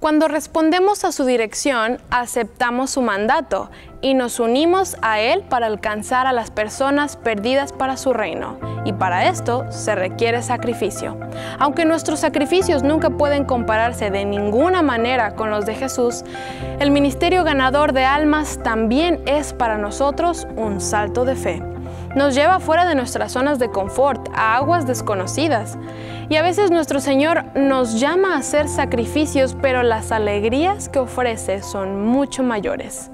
Cuando respondemos a su dirección, aceptamos su mandato y nos unimos a Él para alcanzar a las personas perdidas para su reino. Y para esto se requiere sacrificio. Aunque nuestros sacrificios nunca pueden compararse de ninguna manera con los de Jesús, el ministerio ganador de almas también es para nosotros un salto de fe. Nos lleva fuera de nuestras zonas de confort, a aguas desconocidas. Y a veces nuestro Señor nos llama a hacer sacrificios, pero las alegrías que ofrece son mucho mayores.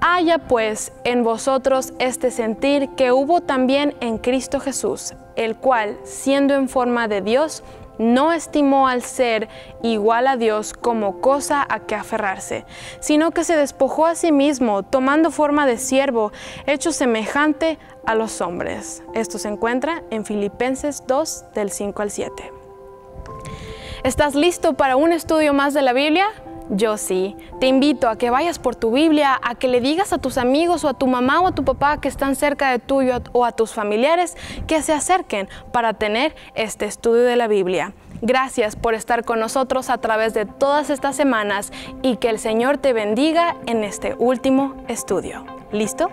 Haya pues en vosotros este sentir que hubo también en Cristo Jesús, el cual, siendo en forma de Dios, no estimó al ser igual a Dios como cosa a que aferrarse, sino que se despojó a sí mismo, tomando forma de siervo, hecho semejante a los hombres. Esto se encuentra en Filipenses 2 del 5 al 7. ¿Estás listo para un estudio más de la Biblia? Yo sí. Te invito a que vayas por tu Biblia, a que le digas a tus amigos o a tu mamá o a tu papá que están cerca de tuyo o a tus familiares que se acerquen para tener este estudio de la Biblia. Gracias por estar con nosotros a través de todas estas semanas y que el Señor te bendiga en este último estudio. ¿Listo?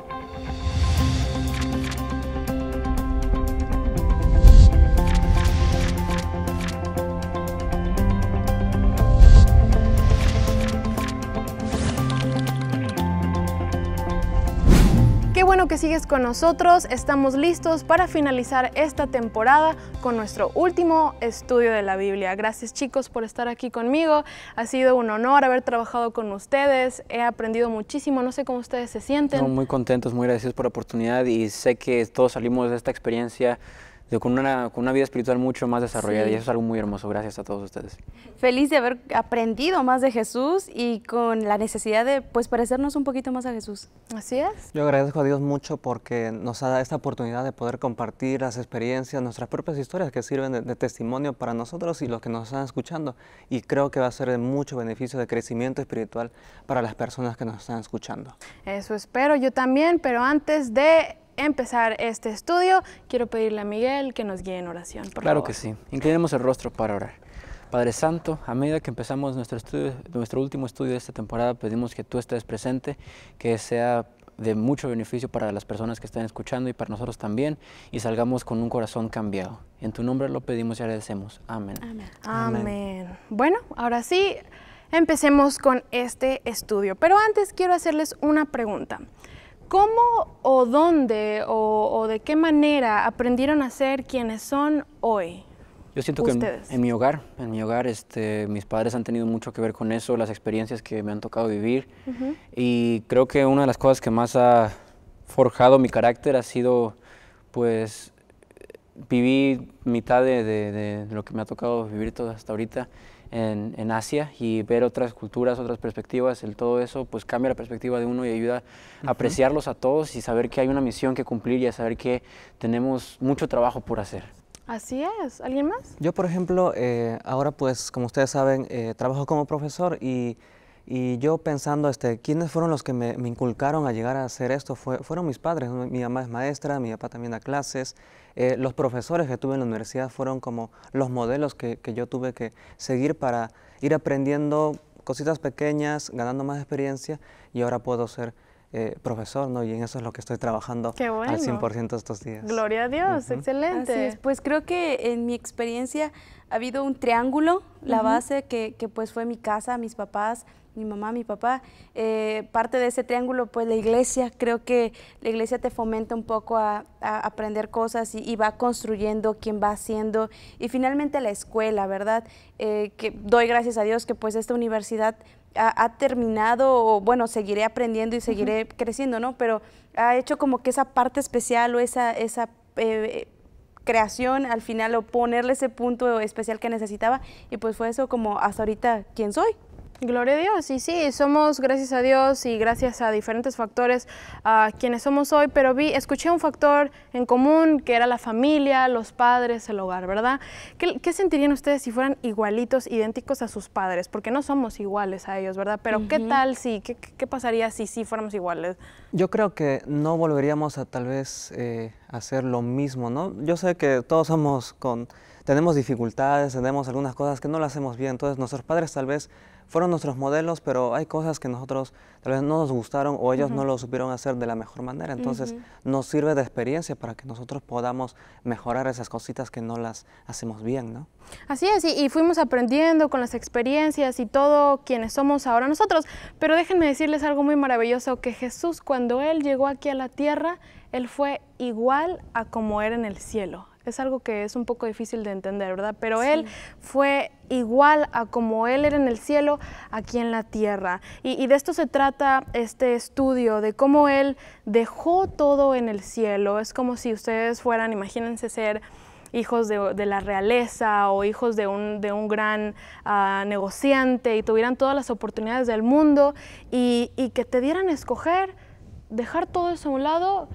bueno que sigues con nosotros, estamos listos para finalizar esta temporada con nuestro último estudio de la Biblia. Gracias chicos por estar aquí conmigo, ha sido un honor haber trabajado con ustedes, he aprendido muchísimo, no sé cómo ustedes se sienten. muy contentos, muy agradecidos por la oportunidad y sé que todos salimos de esta experiencia con una, con una vida espiritual mucho más desarrollada y eso es algo muy hermoso. Gracias a todos ustedes. Feliz de haber aprendido más de Jesús y con la necesidad de pues parecernos un poquito más a Jesús. Así es. Yo agradezco a Dios mucho porque nos ha dado esta oportunidad de poder compartir las experiencias, nuestras propias historias que sirven de testimonio para nosotros y los que nos están escuchando. Y creo que va a ser de mucho beneficio de crecimiento espiritual para las personas que nos están escuchando. Eso espero yo también, pero antes de empezar este estudio, quiero pedirle a Miguel que nos guíe en oración. Por claro que sí. Inclinemos el rostro para orar. Padre Santo, a medida que empezamos nuestro, estudio, nuestro último estudio de esta temporada, pedimos que tú estés presente, que sea de mucho beneficio para las personas que están escuchando y para nosotros también, y salgamos con un corazón cambiado. En tu nombre lo pedimos y agradecemos. Amén. Amén. Amén. Bueno, ahora sí, empecemos con este estudio, pero antes quiero hacerles una pregunta. ¿Cómo o dónde o, de qué manera aprendieron a ser quienes son hoy? Yo siento que en, mi hogar, en mi hogar, este, mis padres han tenido mucho que ver con eso, las experiencias que me han tocado vivir. Y creo que una de las cosas que más ha forjado mi carácter ha sido, pues, vivir mitad de, lo que me ha tocado vivir todo hasta ahorita en, Asia y ver otras culturas, otras perspectivas, el todo eso, pues cambia la perspectiva de uno y ayuda a apreciarlos a todos y saber que hay una misión que cumplir y a saber que tenemos mucho trabajo por hacer. Así es. ¿Alguien más? Yo, por ejemplo, eh, ahora pues, como ustedes saben, eh, trabajo como profesor y y yo pensando, este, ¿quiénes fueron los que me, inculcaron a llegar a hacer esto? fueron mis padres, mi mamá es maestra, mi papá también da clases, eh, los profesores que tuve en la universidad fueron como los modelos que, que, yo tuve que seguir para ir aprendiendo cositas pequeñas, ganando más experiencia y ahora puedo ser eh, profesor, ¿no? Y en eso es lo que estoy trabajando al 100% estos días. Gloria a Dios, excelente. Pues creo que en mi experiencia ha habido un triángulo, la base que, pues fue mi casa, mis papás, mi mamá, mi papá. Eh, parte de ese triángulo, pues la iglesia, creo que la iglesia te fomenta un poco a, aprender cosas y, va construyendo quien va haciendo. Y finalmente la escuela, ¿verdad? Eh, que doy gracias a Dios que pues esta universidad ha, terminado, o, bueno, seguiré aprendiendo y seguiré creciendo, ¿no? Pero ha hecho como que esa parte especial o esa, esa eh, creación al final o ponerle ese punto especial que necesitaba y pues fue eso como hasta ahorita quién soy. Gloria a Dios, y sí, somos gracias a Dios y gracias a diferentes factores a quienes somos hoy, pero vi, escuché un factor en común que era la familia, los padres, el hogar, ¿verdad? ¿Qué, sentirían ustedes si fueran igualitos, idénticos a sus padres? Porque no somos iguales a ellos, ¿verdad? Pero ¿qué tal si, qué, qué, pasaría si sí fuéramos iguales? Yo creo que no volveríamos a tal vez eh, hacer lo mismo, ¿no? Yo sé que todos somos con, tenemos dificultades, tenemos algunas cosas que no las hacemos bien, entonces nuestros padres tal vez fueron nuestros modelos, pero hay cosas que nosotros tal vez no nos gustaron o ellos no lo supieron hacer de la mejor manera. Entonces, nos sirve de experiencia para que nosotros podamos mejorar esas cositas que no las hacemos bien, ¿no? Así es, y fuimos aprendiendo con las experiencias y todo quienes somos ahora nosotros. Pero déjenme decirles algo muy maravilloso, que Jesús cuando Él llegó aquí a la tierra, Él fue igual a como era en el cielo. Es algo que es un poco difícil de entender, ¿verdad? Pero Él fue igual a como Él era en el cielo, aquí en la tierra. Y, de esto se trata este estudio, de cómo Él dejó todo en el cielo. Es como si ustedes fueran, imagínense ser hijos de, la realeza o hijos de un, gran ah, negociante y tuvieran todas las oportunidades del mundo y, y que te dieran escoger dejar todo eso a un lado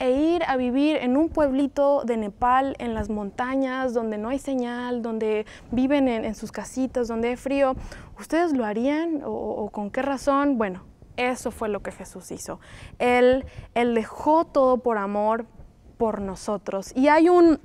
e ir a vivir en un pueblito de Nepal, en las montañas, donde no hay señal, donde viven en, sus casitas, donde hay frío, ¿ustedes lo harían o, con qué razón? Bueno, eso fue lo que Jesús hizo. Él, él dejó todo por amor por nosotros. Y hay un,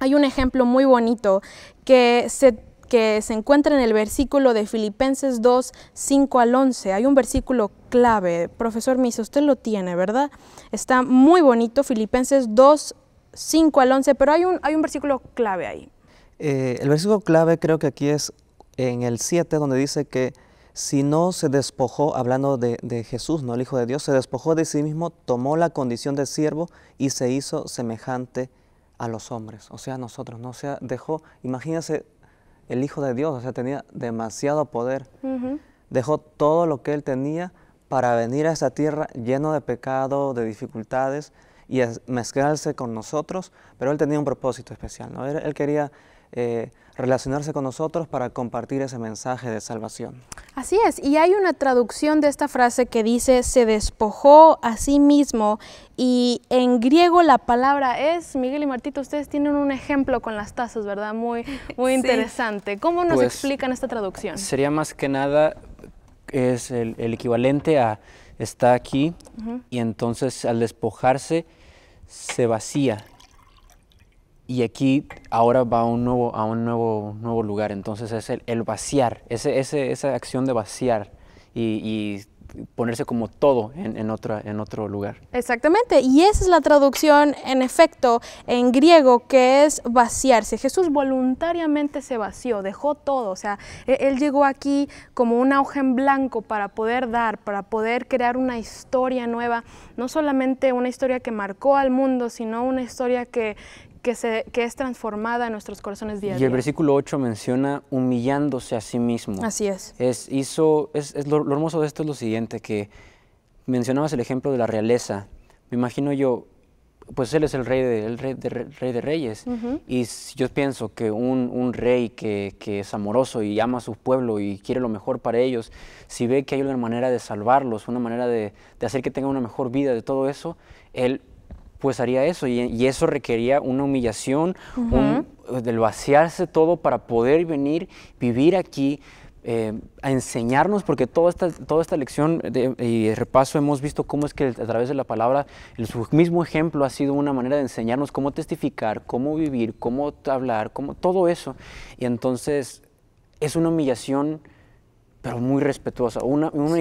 hay un ejemplo muy bonito que se que se encuentra en el versículo de Filipenses 2, 5 al 11. Hay un versículo clave. Profesor Misa, usted lo tiene, ¿verdad? Está muy bonito, Filipenses 2, 5 al 11, pero hay un, hay un versículo clave ahí. Eh, el versículo clave creo que aquí es en el 7, donde dice que si no se despojó, hablando de, Jesús, no el Hijo de Dios, se despojó de sí mismo, tomó la condición de siervo y se hizo semejante a los hombres, o sea, a nosotros, ¿no? O sea, dejó, imagínense el Hijo de Dios, o sea, tenía demasiado poder. Dejó todo lo que él tenía para venir a esa tierra lleno de pecado, de dificultades y mezclarse con nosotros, pero él tenía un propósito especial, ¿no? él quería eh, relacionarse con nosotros para compartir ese mensaje de salvación. Así es, y hay una traducción de esta frase que dice, se despojó a sí mismo, y en griego la palabra es, Miguel y Martito. ustedes tienen un ejemplo con las tazas, ¿verdad? Muy, muy interesante. ¿Cómo nos pues, explican esta traducción? Sería más que nada, es el, equivalente a está aquí, y entonces al despojarse, se vacía y aquí ahora va a un nuevo, a un nuevo, nuevo lugar. Entonces es el, vaciar, ese, ese, esa acción de vaciar y, ponerse como todo en, otra, en otro lugar. Exactamente, y esa es la traducción en efecto en griego que es vaciarse. Jesús voluntariamente se vació, dejó todo, o sea, e, él, llegó aquí como una auge en blanco para poder dar, para poder crear una historia nueva, no solamente una historia que marcó al mundo, sino una historia que, que, se, que es transformada en nuestros corazones diarios. Y el versículo 8 menciona humillándose a sí mismo. Así es. Es, hizo, es, lo, hermoso de esto es lo siguiente, que mencionabas el ejemplo de la realeza. Me imagino yo, pues él es el rey de, rey, de, reyes. Y yo pienso que un, rey que, es amoroso y ama a su pueblo y quiere lo mejor para ellos, si ve que hay una manera de salvarlos, una manera de, de hacer que tengan una mejor vida, de todo eso, él pues haría eso. Y, eso requería una humillación, vaciarse todo para poder venir, vivir aquí, eh, a enseñarnos, porque toda esta, toda esta lección y repaso hemos visto cómo es que a través de la palabra, el mismo ejemplo ha sido una manera de enseñarnos cómo testificar, cómo vivir, cómo hablar, cómo, todo eso. Y entonces es una humillación pero muy respetuosa, una, una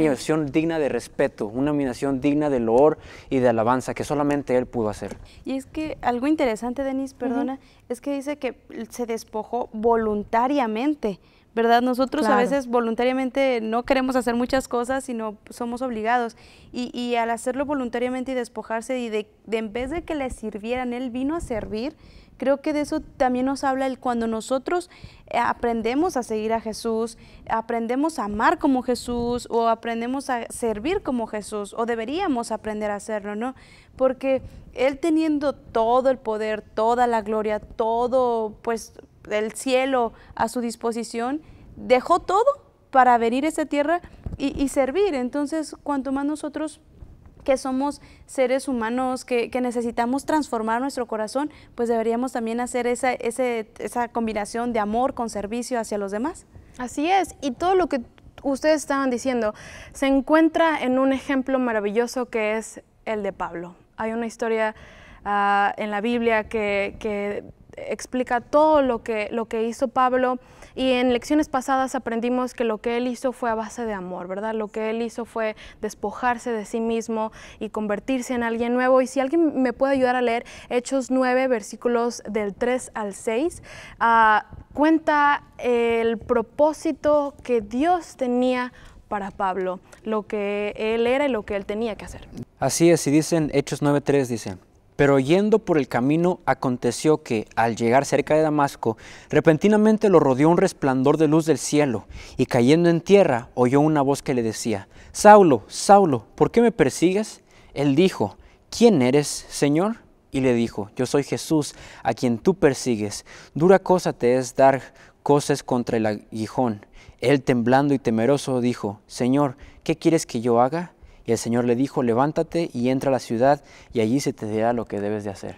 digna de respeto, una humillación digna de loor y de alabanza que solamente él pudo hacer. Y es que algo interesante, Denise, perdona, es que dice que se despojó voluntariamente. ¿verdad? Nosotros a veces voluntariamente no queremos hacer muchas cosas, sino somos obligados. Y, al hacerlo voluntariamente y despojarse, y en vez de que le sirvieran, él vino a servir, Creo que de eso también nos habla el cuando nosotros eh, aprendemos a seguir a Jesús, aprendemos a amar como Jesús o aprendemos a servir como Jesús o deberíamos aprender a hacerlo, ¿no? Porque Él teniendo todo el poder, toda la gloria, todo pues el cielo a su disposición, dejó todo para venir a esta tierra y, y servir. Entonces, cuanto más nosotros que somos seres humanos, que, necesitamos transformar nuestro corazón, pues deberíamos también hacer esa, esa combinación de amor con servicio hacia los demás. Así es, y todo lo que ustedes estaban diciendo se encuentra en un ejemplo maravilloso que es el de Pablo. Hay una historia ah, en la Biblia que, que explica todo lo que, lo que hizo Pablo y en lecciones pasadas aprendimos que lo que él hizo fue a base de amor, ¿verdad? Lo que él hizo fue despojarse de sí mismo y convertirse en alguien nuevo. Y si alguien me puede ayudar a leer Hechos 9, versículos del 3 al 6, ah, cuenta el propósito que Dios tenía para Pablo, lo que él era y lo que él tenía que hacer. Así es, y dicen Hechos 9.3, dicen. Pero yendo por el camino aconteció que, al llegar cerca de Damasco, repentinamente lo rodeó un resplandor de luz del cielo, y cayendo en tierra oyó una voz que le decía, Saulo, Saulo, ¿por qué me persigues? Él dijo, ¿quién eres, Señor? Y le dijo, yo soy Jesús, a quien tú persigues. Dura cosa te es dar cosas contra el aguijón. Él temblando y temeroso dijo, Señor, ¿qué quieres que yo haga? Y el Señor le dijo, levántate y entra a la ciudad y allí se te dirá lo que debes de hacer.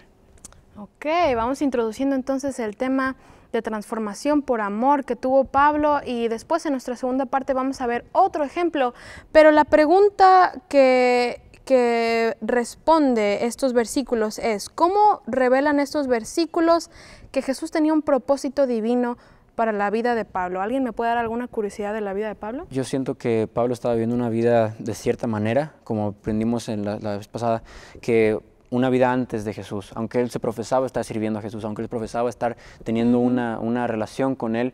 Ok, vamos introduciendo entonces el tema de transformación por amor que tuvo Pablo y después en nuestra segunda parte vamos a ver otro ejemplo. Pero la pregunta que, que responde estos versículos es, ¿cómo revelan estos versículos que Jesús tenía un propósito divino para la vida de Pablo? ¿Alguien me puede dar alguna curiosidad de la vida de Pablo? Yo siento que Pablo estaba viviendo una vida de cierta manera, como aprendimos en la, vez pasada, que una vida antes de Jesús. Aunque él se profesaba estar sirviendo a Jesús, aunque él profesaba estar teniendo una, una, relación con él,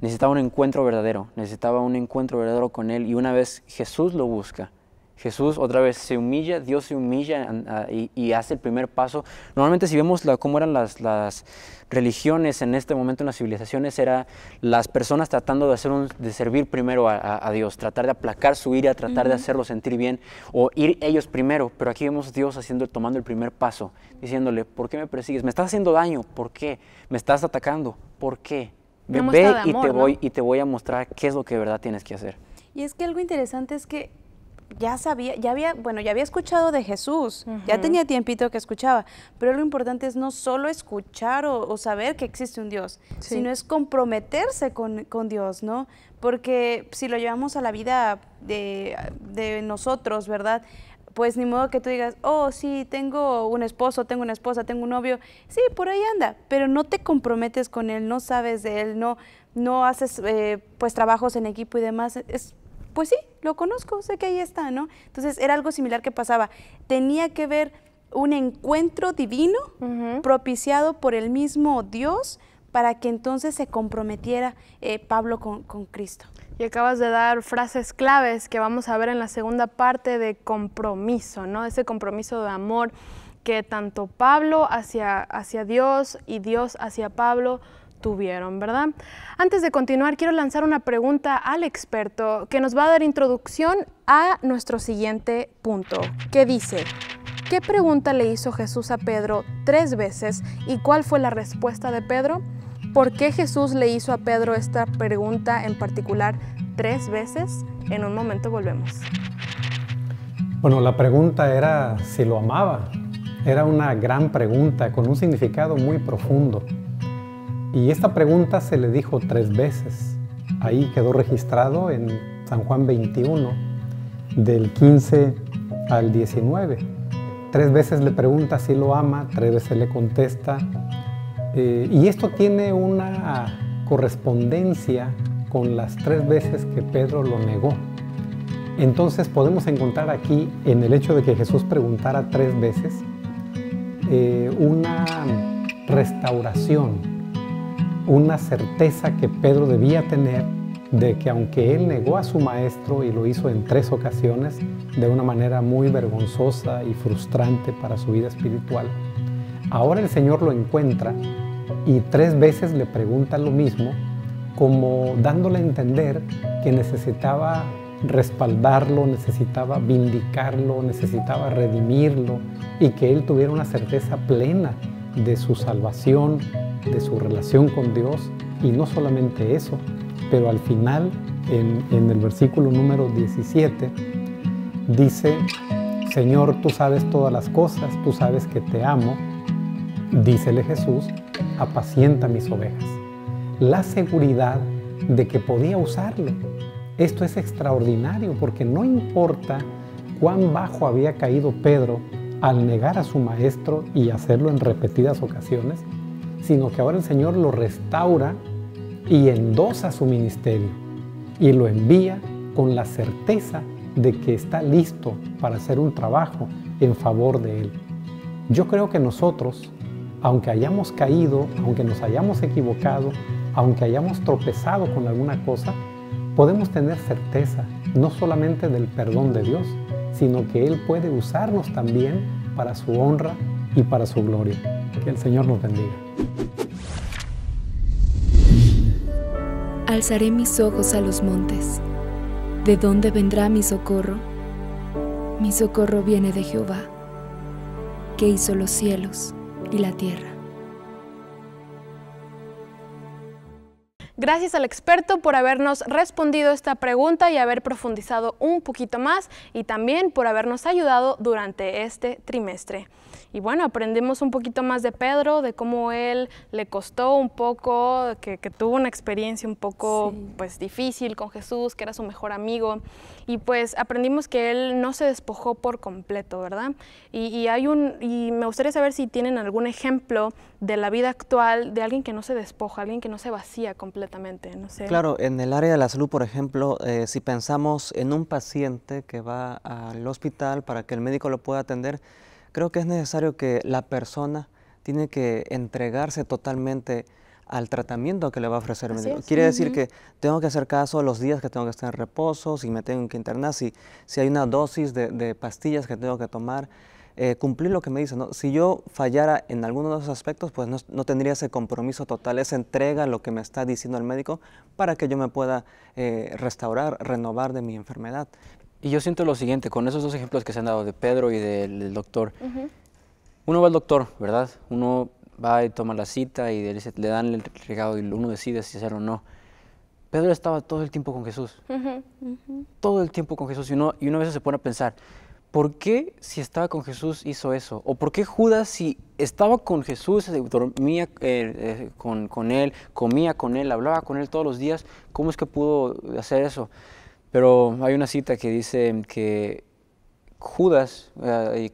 necesitaba un encuentro verdadero, necesitaba un encuentro verdadero con él. Y una vez Jesús lo busca, Jesús otra vez se humilla, Dios se humilla y, hace el primer paso. Normalmente si vemos cómo eran las, religiones en este momento en las civilizaciones, era las personas tratando de, hacer de servir primero a, Dios, tratar de aplacar su ira, tratar de hacerlo sentir bien o ir ellos primero. Pero aquí vemos a Dios haciendo, tomando el primer paso, diciéndole, ¿por qué me persigues? ¿Me estás haciendo daño? ¿Por qué? ¿Me estás atacando? ¿Por qué? Ve, y, te voy, y te voy a mostrar qué es lo que de verdad tienes que hacer. Y es que algo interesante es que ya sabía, ya había, bueno, ya había escuchado de Jesús, ya tenía tiempito que escuchaba, pero lo importante es no solo escuchar o, saber que existe un Dios, sino es comprometerse con, con, Dios, ¿no? Porque si lo llevamos a la vida de, nosotros, ¿verdad? Pues ni modo que tú digas, oh, sí, tengo un esposo, tengo una esposa, tengo un novio, sí, por ahí anda, pero no te comprometes con él, no sabes de él, no, no haces eh, pues trabajos en equipo y demás, es pues sí, lo conozco, sé que ahí está, ¿no? Entonces era algo similar que pasaba. Tenía que ver un encuentro divino propiciado por el mismo Dios para que entonces se comprometiera eh, Pablo con, Cristo. Y acabas de dar frases claves que vamos a ver en la segunda parte de compromiso, ¿no? Ese compromiso de amor que tanto Pablo hacia, hacia Dios y Dios hacia Pablo tuvieron, ¿verdad? Antes de continuar, quiero lanzar una pregunta al experto que nos va a dar introducción a nuestro siguiente punto, que dice, ¿qué pregunta le hizo Jesús a Pedro tres veces y cuál fue la respuesta de Pedro? ¿Por qué Jesús le hizo a Pedro esta pregunta en particular tres veces? En un momento volvemos. Bueno, la pregunta era si lo amaba. Era una gran pregunta con un significado muy profundo. Y esta pregunta se le dijo tres veces. Ahí quedó registrado en San Juan 21, del 15 al 19. Tres veces le pregunta si lo ama, tres veces le contesta. Eh, y esto tiene una correspondencia con las tres veces que Pedro lo negó. Entonces podemos encontrar aquí, en el hecho de que Jesús preguntara tres veces, eh, una restauración una certeza que Pedro debía tener de que aunque él negó a su maestro y lo hizo en tres ocasiones de una manera muy vergonzosa y frustrante para su vida espiritual, ahora el Señor lo encuentra y tres veces le pregunta lo mismo, como dándole a entender que necesitaba respaldarlo, necesitaba vindicarlo, necesitaba redimirlo y que él tuviera una certeza plena de su salvación, de su relación con Dios y no solamente eso, pero al final, en, el versículo número 17, dice, Señor, tú sabes todas las cosas, tú sabes que te amo, dícele Jesús, apacienta mis ovejas. La seguridad de que podía usarlo. Esto es extraordinario porque no importa cuán bajo había caído Pedro al negar a su maestro y hacerlo en repetidas ocasiones, sino que ahora el Señor lo restaura y endosa su ministerio y lo envía con la certeza de que está listo para hacer un trabajo en favor de Él. Yo creo que nosotros, aunque hayamos caído, aunque nos hayamos equivocado, aunque hayamos tropezado con alguna cosa, podemos tener certeza no solamente del perdón de Dios, sino que Él puede usarnos también para su honra y para su gloria. Que el Señor nos bendiga. Alzaré mis ojos a los montes. ¿De dónde vendrá mi socorro? Mi socorro viene de Jehová, que hizo los cielos y la tierra. Gracias al experto por habernos respondido esta pregunta y haber profundizado un poquito más y también por habernos ayudado durante este trimestre y bueno, aprendimos un poquito más de Pedro, de cómo él le costó un poco, que, que tuvo una experiencia un poco pues difícil con Jesús, que era su mejor amigo y pues aprendimos que él no se despojó por completo, ¿verdad? Y, y hay un y me gustaría saber si tienen algún ejemplo de la vida actual de alguien que no se despoja, alguien que no se vacía completamente, no sé. Claro, en el área de la salud, por ejemplo, eh, si pensamos en un paciente que va al hospital para que el médico lo pueda atender, Creo que es necesario que la persona tiene que entregarse totalmente al tratamiento que le va a ofrecer el médico. Quiere decir que tengo que hacer caso los días que tengo que estar en reposo, si me tengo que internar, si, hay una dosis de, pastillas que tengo que tomar, eh, cumplir lo que me dicen. Si yo fallara en alguno de esos aspectos, pues no, tendría ese compromiso total, esa entrega a lo que me está diciendo el médico para que yo me pueda eh, restaurar, renovar de mi enfermedad. Y yo siento lo siguiente, con esos dos ejemplos que se han dado, de Pedro y del, doctor. Uno va al doctor, ¿verdad? Uno va y toma la cita y le, dan el regalo y uno decide si hacer o no. Pedro estaba todo el tiempo con Jesús. Todo el tiempo con Jesús. Y uno, y uno a veces se pone a pensar, ¿por qué si estaba con Jesús hizo eso? ¿O por qué Judas si estaba con Jesús, eh, dormía eh, eh, con, con, él, comía con él, hablaba con él todos los días, cómo es que pudo hacer eso? Pero hay una cita que dice que Judas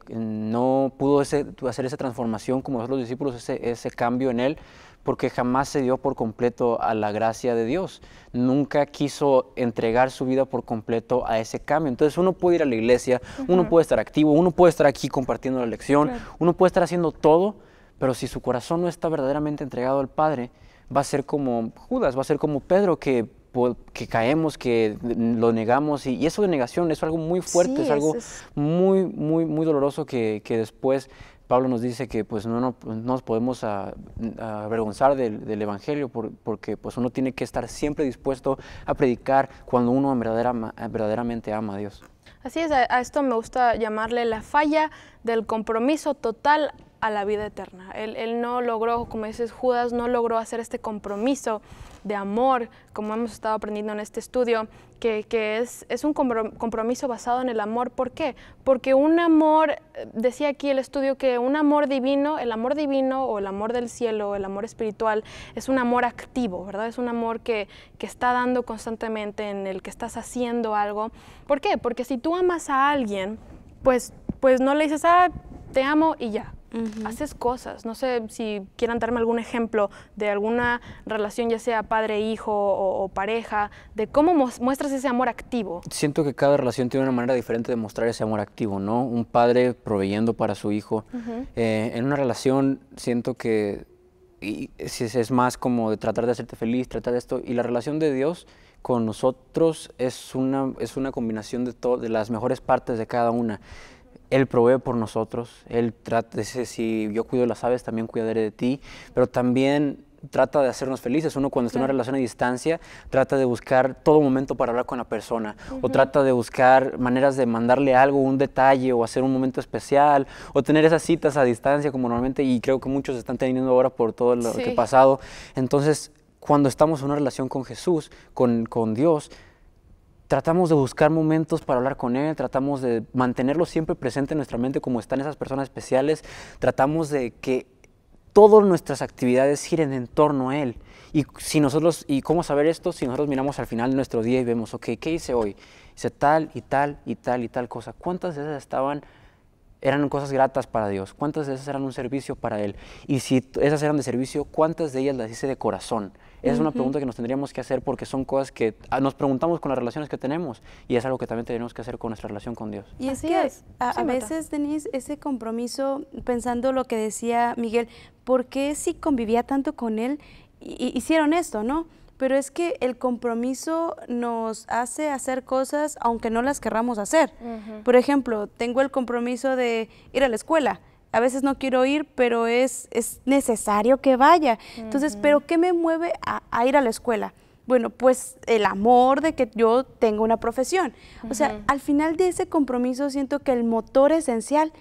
no pudo hacer esa transformación como los discípulos, ese, ese, cambio en él, porque jamás se dio por completo a la gracia de Dios. Nunca quiso entregar su vida por completo a ese cambio. Entonces uno puede ir a la iglesia, uno puede estar activo, uno puede estar aquí compartiendo la lección, uno puede estar haciendo todo, pero si su corazón no está verdaderamente entregado al Padre, va a ser como Judas, va a ser como Pedro que que caemos, que lo negamos, y, eso de negación es algo muy fuerte, es algo muy, muy, muy doloroso que, que, después Pablo nos dice que pues no, no, pues, nos podemos avergonzar del, del Evangelio porque pues uno tiene que estar siempre dispuesto a predicar cuando uno verdaderamente ama a Dios. Así es, a, esto me gusta llamarle la falla del compromiso total a la vida eterna. Él, él no logró, como dices Judas, no logró hacer este compromiso de amor, como hemos estado aprendiendo en este estudio, que, que es, es, un compromiso basado en el amor. ¿Por qué? Porque un amor, decía aquí el estudio, que un amor divino, el amor divino o el amor del cielo, el amor espiritual, es un amor activo, ¿verdad? Es un amor que, que está dando constantemente, en el que estás haciendo algo. ¿Por qué? Porque si tú amas a alguien, pues, pues no le dices, ah, te amo y ya, haces cosas. No sé si quieran darme algún ejemplo de alguna relación, ya sea padre-hijo o, pareja, de cómo muestras ese amor activo. Siento que cada relación tiene una manera diferente de mostrar ese amor activo, ¿no? Un padre proveyendo para su hijo. Eh, en una relación siento que si es, más como de tratar de hacerte feliz, tratar de esto. Y la relación de Dios con nosotros es una, es una combinación de, de las mejores partes de cada una. Él provee por nosotros, Él trata, de si yo cuido las aves, también cuidaré de ti, pero también trata de hacernos felices. Uno cuando está en una relación a distancia trata de buscar todo momento para hablar con la persona o trata de buscar maneras de mandarle algo, un detalle o hacer un momento especial o tener esas citas a distancia como normalmente y creo que muchos están teniendo ahora por todo lo que ha pasado. Entonces, cuando estamos en una relación con Jesús, con, con Dios, tratamos de buscar momentos para hablar con él, tratamos de mantenerlo siempre presente en nuestra mente como están esas personas especiales, tratamos de que todas nuestras actividades giren en torno a él. Y si nosotros, ¿y cómo saber esto? Si nosotros miramos al final de nuestro día y vemos, ok, ¿qué hice hoy? Hice tal y tal y tal y tal cosa. ¿Cuántas de esas estaban, eran cosas gratas para Dios? ¿Cuántas de esas eran un servicio para Él? Y si esas eran de servicio, ¿cuántas de ellas las hice de corazón? es una pregunta que nos tendríamos que hacer porque son cosas que ah, nos preguntamos con las relaciones que tenemos y es algo que también tenemos que hacer con nuestra relación con Dios. Y así es. A, veces, Denise, ese compromiso, pensando lo que decía Miguel, ¿por qué si convivía tanto con él, hicieron esto, no? Pero es que el compromiso nos hace hacer cosas aunque no las querramos hacer. Por ejemplo, tengo el compromiso de ir a la escuela a veces no quiero ir, pero es, necesario que vaya. Entonces, ¿pero qué me mueve a, ir a la escuela? Bueno, pues el amor de que yo tengo una profesión. O sea, al final de ese compromiso siento que el motor esencial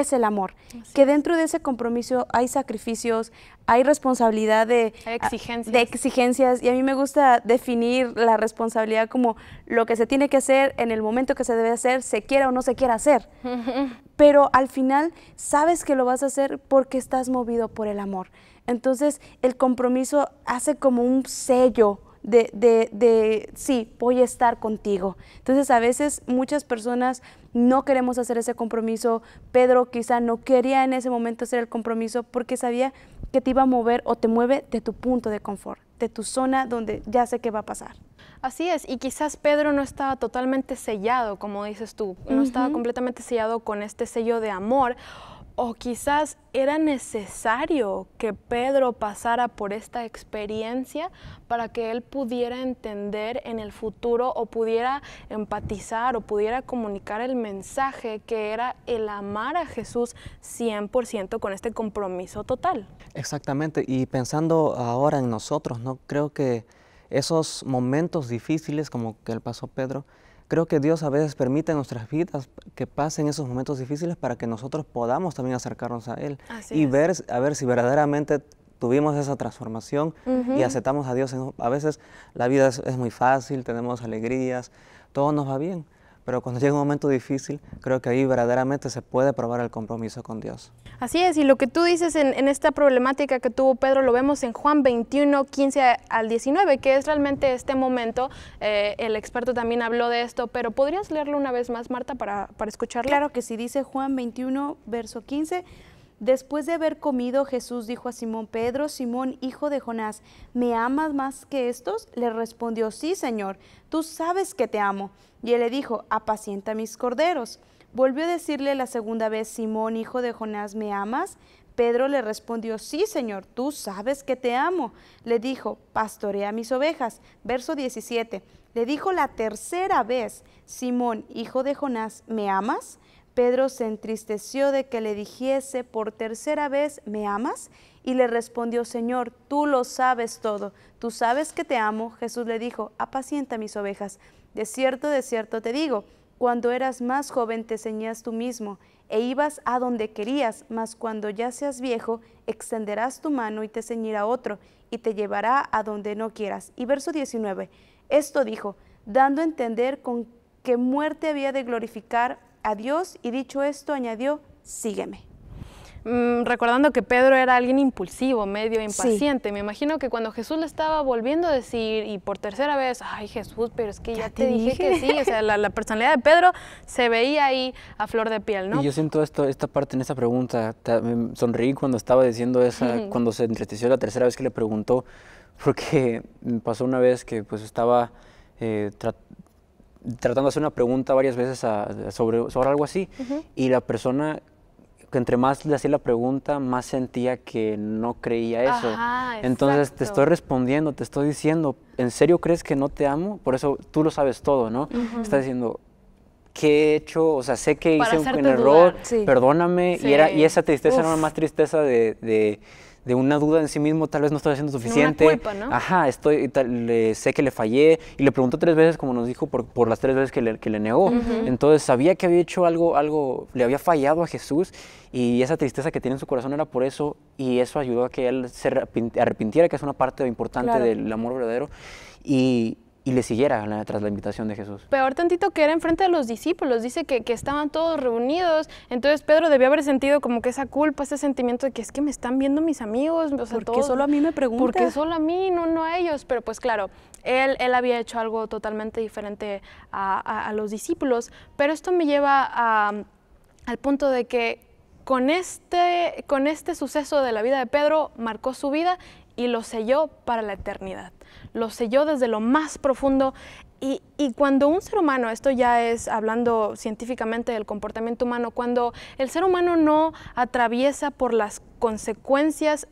es el amor. Que dentro de ese compromiso hay sacrificios, hay responsabilidad de, ah, de exigencias. Y a mí me gusta definir la responsabilidad como lo que se tiene que hacer en el momento que se debe hacer, se quiera o no se quiera hacer. Pero al final sabes que lo vas a hacer porque estás movido por el amor. Entonces el compromiso hace como un sello de, de, sí, voy a estar contigo. Entonces a veces muchas personas no queremos hacer ese compromiso. Pedro quizá no quería en ese momento hacer el compromiso porque sabía que te iba a mover o te mueve de tu punto de confort, de tu zona donde ya sé qué va a pasar. Así es, y quizás Pedro no estaba totalmente sellado, como dices tú, no estaba completamente sellado con este sello de amor o quizás era necesario que Pedro pasara por esta experiencia para que él pudiera entender en el futuro o pudiera empatizar o pudiera comunicar el mensaje que era el amar a Jesús 100% con este compromiso total. Exactamente, y pensando ahora en nosotros, ¿no? creo que esos momentos difíciles como que él pasó Pedro, Creo que Dios a veces permite en nuestras vidas que pasen esos momentos difíciles para que nosotros podamos también acercarnos a Él y ver a ver si verdaderamente tuvimos esa transformación y aceptamos a Dios. A veces la vida es muy fácil, tenemos alegrías, todo nos va bien, pero cuando llega un momento difícil, creo que ahí verdaderamente se puede probar el compromiso con Dios. Así es, y lo que tú dices en, esta problemática que tuvo Pedro lo vemos en Juan 21, 15 al 19, que es realmente este momento. Eh, el experto también habló de esto, pero ¿podrías leerlo una vez más, Marta, para, para escucharlo? Claro que si dice Juan 21, verso 15. Después de haber comido, Jesús dijo a Simón Pedro, Simón, hijo de Jonás, ¿me amas más que estos? Le respondió, sí, Señor, tú sabes que te amo. Y él le dijo, apacienta mis corderos. Volvió a decirle la segunda vez, Simón, hijo de Jonás, ¿me amas? Pedro le respondió, sí, Señor, tú sabes que te amo. Le dijo, pastorea mis ovejas. Verso 17. Le dijo la tercera vez, Simón, hijo de Jonás, ¿me amas? Pedro se entristeció de que le dijese por tercera vez, ¿me amas? Y le respondió, Señor, tú lo sabes todo, tú sabes que te amo. Jesús le dijo, apacienta mis ovejas. De cierto, de cierto te digo, cuando eras más joven te ceñías tú mismo e ibas a donde querías, mas cuando ya seas viejo, extenderás tu mano y te ceñirá otro y te llevará a donde no quieras. Y verso 19, esto dijo, dando a entender con qué muerte había de glorificar a Dios y dicho esto añadió, sígueme. Mm, recordando que Pedro era alguien impulsivo, medio impaciente. Me imagino que cuando Jesús le estaba volviendo a decir y por tercera vez, ay Jesús, pero es que ya, te, dije, que sí, o sea, la, personalidad de Pedro se veía ahí a flor de piel, ¿no? Y yo siento esto, esta parte en esa pregunta, me sonreí cuando estaba diciendo esa, cuando se entristeció la tercera vez que le preguntó, porque pasó una vez que pues estaba eh, tratando de hacer una pregunta varias veces sobre, sobre algo así y la persona que entre más le hacía la pregunta, más sentía que no creía eso. Entonces te estoy respondiendo, te estoy diciendo, ¿en serio crees que no te amo? Por eso tú lo sabes todo, ¿no? Estás diciendo, ¿qué he hecho? O sea, sé que hice un, error, perdóname. Y, era, y esa tristeza era más tristeza de de una duda en sí mismo, tal vez no estaba haciendo suficiente. Ajá, estoy, sé que le fallé y le preguntó tres veces, como nos dijo, por, las tres veces que le, negó. Entonces sabía que había hecho algo, algo, le había fallado a Jesús y esa tristeza que tiene en su corazón era por eso y eso ayudó a que él se arrepintiera, que es una parte importante del amor verdadero. Y, y le siguiera tras la invitación de Jesús. Peor tantito que era enfrente de los discípulos, dice que, que, estaban todos reunidos, entonces Pedro debió haber sentido como que esa culpa, ese sentimiento de que es que me están viendo mis amigos, Porque solo a mí me preguntan? Porque solo a mí, no, a ellos, pero pues claro, él, él había hecho algo totalmente diferente a, los discípulos, pero esto me lleva a, al punto de que con este, con este suceso de la vida de Pedro marcó su vida y lo selló para la eternidad. Lo selló desde lo más profundo y, cuando un ser humano, esto ya es hablando científicamente del comportamiento humano, cuando el ser humano no atraviesa por las consecuencias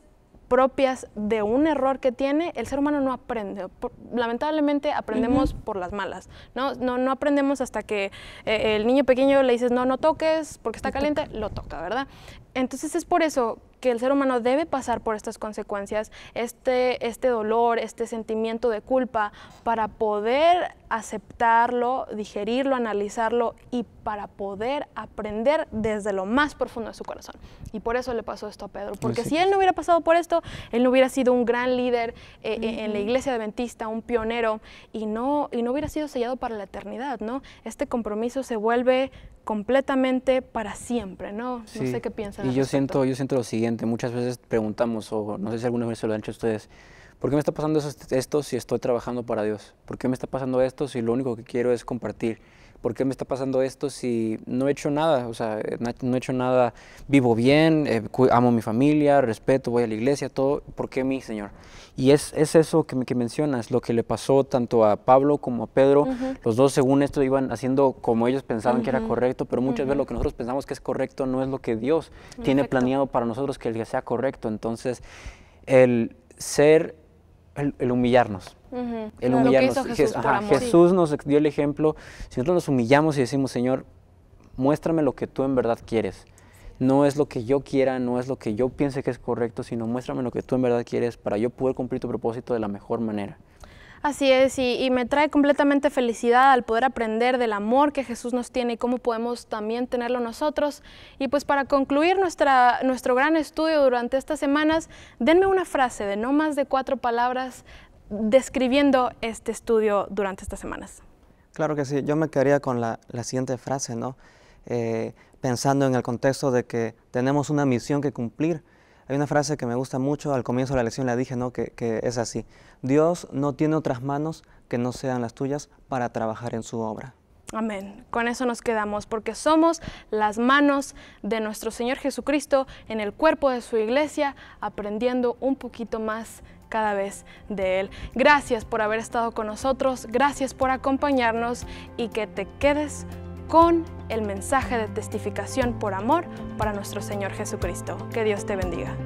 propias de un error que tiene, el ser humano no aprende. lamentablemente aprendemos por las malas, ¿no? No, no aprendemos hasta que eh, el niño pequeño le dices, no, no toques porque está caliente, lo toca, ¿verdad? Entonces es por eso que el ser humano debe pasar por estas consecuencias, este, este dolor, este sentimiento de culpa, para poder aceptarlo, digerirlo, analizarlo y para poder aprender desde lo más profundo de su corazón. Y por eso le pasó esto a Pedro, porque si él no hubiera pasado por esto, él no hubiera sido un gran líder eh, eh, en la iglesia adventista, un pionero, y no, y no hubiera sido sellado para la eternidad, ¿no? Este compromiso se vuelve completamente para siempre, ¿no? No sé qué piensan. Y yo siento, yo siento lo siguiente, muchas veces preguntamos, o no sé si alguna vez se lo han hecho ustedes, ¿por qué me está pasando esto si estoy trabajando para Dios? ¿Por qué me está pasando esto si lo único que quiero es compartir? ¿por qué me está pasando esto si no he hecho nada? O sea, no he hecho nada, vivo bien, eh, amo a mi familia, respeto, voy a la iglesia, todo, ¿por qué mí, Señor? Y es, es eso que, que, mencionas, lo que le pasó tanto a Pablo como a Pedro. Los dos, según esto, iban haciendo como ellos pensaban que era correcto, pero muchas veces lo que nosotros pensamos que es correcto no es lo que Dios tiene planeado para nosotros que sea correcto. Entonces, el ser el, humillarnos. El humillarnos. Jesús, nos dio el ejemplo. Si nosotros nos humillamos y decimos, Señor, muéstrame lo que tú en verdad quieres. No es lo que yo quiera, no es lo que yo piense que es correcto, sino muéstrame lo que tú en verdad quieres para yo poder cumplir tu propósito de la mejor manera. Así es, y, me trae completamente felicidad al poder aprender del amor que Jesús nos tiene y cómo podemos también tenerlo nosotros. Y pues para concluir nuestro gran estudio durante estas semanas, denme una frase de no más de cuatro palabras describiendo este estudio durante estas semanas. Claro que sí, yo me quedaría con la, siguiente frase, ¿no? Eh, pensando en el contexto de que tenemos una misión que cumplir hay una frase que me gusta mucho, al comienzo de la lección la dije, ¿no? Que, es así. Dios no tiene otras manos que no sean las tuyas para trabajar en su obra. Amén. Con eso nos quedamos, porque somos las manos de nuestro Señor Jesucristo en el cuerpo de su iglesia, aprendiendo un poquito más cada vez de Él. Gracias por haber estado con nosotros, gracias por acompañarnos y que te quedes con con el mensaje de testificación por amor para nuestro Señor Jesucristo. Que Dios te bendiga.